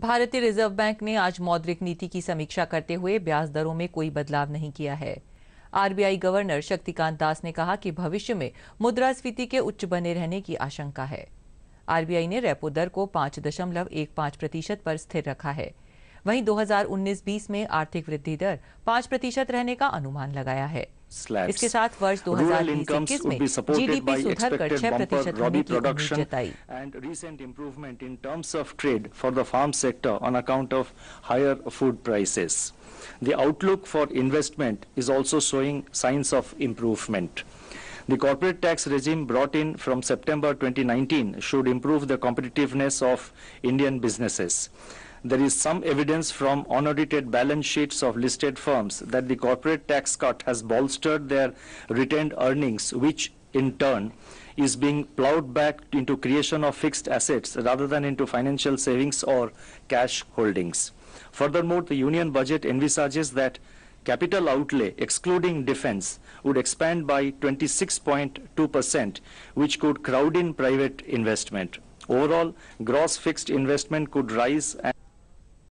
भारतीय reserve bank ने आज मौद्रिक नीति की समीक्षा करते हुए ब्याज दरों में कोई बदलाव नहीं किया है आरबीआई गवर्नर शक्तिकांत दास ने कहा कि भविष्य में मुद्रास्फीति के उच्च बने रहने की आशंका है आरबीआई ने रेपो दर को पांच दशमलव एक पांच प्रतिशत पर स्थिर रखा है वहीं 2019-20 में आर्थिक वृद्धि दर पांच प्रतिशत रहने का अनुमान लगाया है इसके साथ वर्ष दो हजार इक्कीस में जीडीपी सुधर कर छह And recent improvement in terms of trade for the farm sector on account of higher food prices. The outlook for investment is also showing signs of improvement. The corporate tax regime brought in from September 2019 should improve the competitiveness of Indian businesses there is some evidence from unaudited balance sheets of listed firms that the corporate tax cut has bolstered their retained earnings, which in turn is being plowed back into creation of fixed assets rather than into financial savings or cash holdings. Furthermore, the union budget envisages that capital outlay, excluding defense, would expand by 26.2%, which could crowd in private investment. Overall, gross fixed investment could rise.